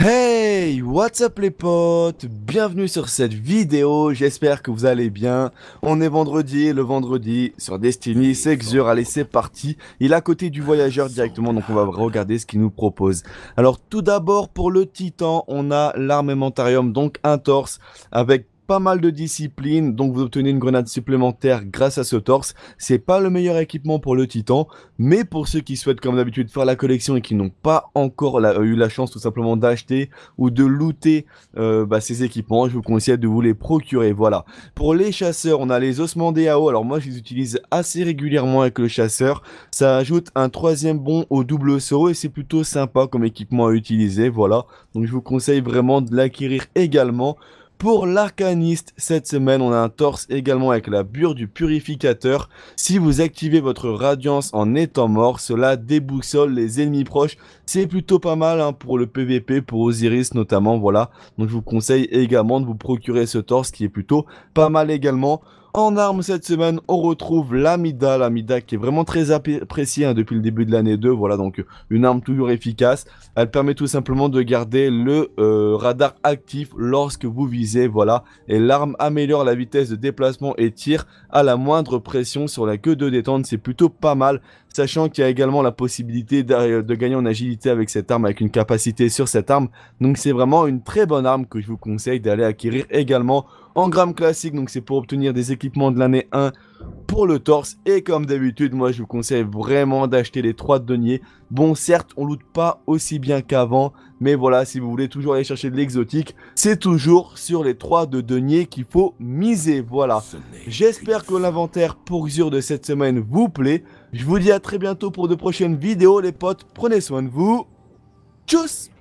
Hey, what's up les potes Bienvenue sur cette vidéo, j'espère que vous allez bien. On est vendredi, le vendredi, sur Destiny, c'est Xur, allez c'est parti. Il est à côté du voyageur directement, donc on va regarder ce qu'il nous propose. Alors tout d'abord, pour le titan, on a l'armementarium donc un torse avec pas mal de discipline donc vous obtenez une grenade supplémentaire grâce à ce torse. C'est pas le meilleur équipement pour le titan, mais pour ceux qui souhaitent comme d'habitude faire la collection et qui n'ont pas encore euh, eu la chance tout simplement d'acheter ou de looter euh, bah, ces équipements, je vous conseille de vous les procurer. Voilà. Pour les chasseurs, on a les ossements DAO. Alors moi, je les utilise assez régulièrement avec le chasseur. Ça ajoute un troisième bond au double saut et c'est plutôt sympa comme équipement à utiliser. Voilà. Donc je vous conseille vraiment de l'acquérir également. Pour l'arcaniste, cette semaine, on a un torse également avec la bure du purificateur. Si vous activez votre radiance en étant mort, cela déboussole les ennemis proches. C'est plutôt pas mal hein, pour le PVP, pour Osiris notamment, voilà. Donc je vous conseille également de vous procurer ce torse qui est plutôt pas mal également. En armes cette semaine, on retrouve l'Amida, l'Amida qui est vraiment très appréciée hein, depuis le début de l'année 2. Voilà donc euh, une arme toujours efficace. Elle permet tout simplement de garder le euh, radar actif lorsque vous visez. Voilà, et l'arme améliore la vitesse de déplacement et tire à la moindre pression sur la queue de détente. C'est plutôt pas mal sachant qu'il y a également la possibilité euh, de gagner en agilité avec cette arme, avec une capacité sur cette arme. Donc c'est vraiment une très bonne arme que je vous conseille d'aller acquérir également en gramme classique. Donc c'est pour obtenir des équipements de l'année 1 le torse. Et comme d'habitude, moi je vous conseille vraiment d'acheter les trois deniers. Bon, certes, on loot pas aussi bien qu'avant, mais voilà, si vous voulez toujours aller chercher de l'exotique, c'est toujours sur les trois de deniers qu'il faut miser. Voilà. J'espère que l'inventaire pour usure de cette semaine vous plaît. Je vous dis à très bientôt pour de prochaines vidéos, les potes. Prenez soin de vous. Tchuss